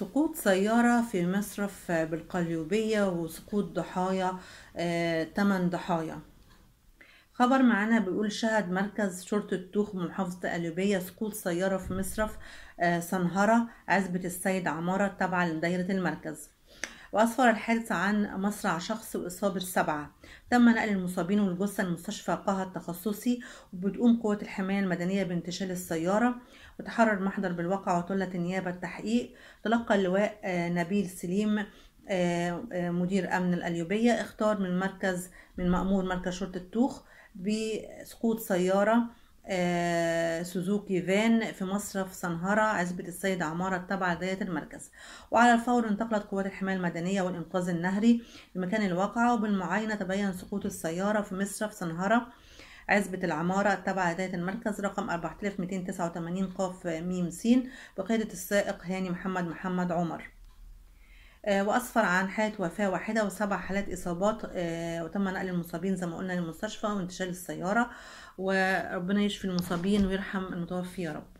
سقوط سيارة في مصرف بالقليوبية وسقوط ضحايا آه، تمن ضحايا خبر معانا بيقول شهد مركز شرطة توخ محافظة قليوبية سقوط سيارة في مصرف آه، سنهرة عزبة السيد عمارة تابعة لدايرة المركز وأسفر الحادث عن مصرع شخص وإصابة سبعة تم نقل المصابين والجثة لمستشفى قاهة التخصصي وبتقوم قوة الحماية المدنية بانتشال السيارة وتحرر محضر بالواقع وتلة النيابة التحقيق تلقى اللواء آه، نبيل سليم آه، آه، مدير أمن الأليوبية اختار من مركز من مأمور مركز شرطة توخ بسقوط سيارة آه، سوزوكي فان في مصرف سنهرة عزبة السيد عمارة التابعة لداية المركز وعلى الفور انتقلت قوات الحماية المدنية والإنقاذ النهري لمكان الواقعة وبالمعاينة تبين سقوط السيارة في مصرف سنهرة عزبة العمارة التابعة لداية المركز رقم 4289 قاف ميم سين بقيادة السائق هاني محمد محمد عمر آه، وأسفر عن حالة وفاة واحدة وسبع حالات إصابات آه، وتم نقل المصابين زي ما قلنا للمستشفى وانتشال السيارة وربنا يشفي المصابين ويرحم المتوفي يا رب